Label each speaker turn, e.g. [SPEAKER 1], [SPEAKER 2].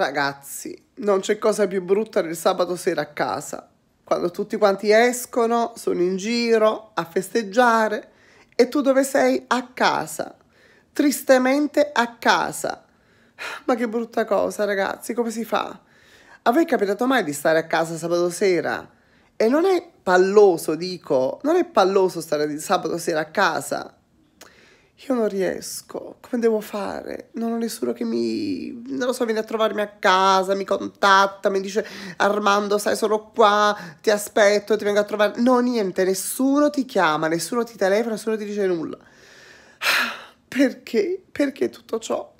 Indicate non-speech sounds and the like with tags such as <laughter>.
[SPEAKER 1] Ragazzi, non c'è cosa più brutta del sabato sera a casa, quando tutti quanti escono, sono in giro a festeggiare e tu dove sei? A casa, tristemente a casa. Ma che brutta cosa, ragazzi, come si fa? A voi è capitato mai di stare a casa sabato sera? E non è palloso, dico, non è palloso stare di sabato sera a casa io non riesco, come devo fare? Non ho nessuno che mi, non lo so, viene a trovarmi a casa, mi contatta, mi dice Armando, sai, sono qua, ti aspetto, ti vengo a trovare. No, niente, nessuno ti chiama, nessuno ti telefona, nessuno ti dice nulla. <sighs> Perché? Perché tutto ciò?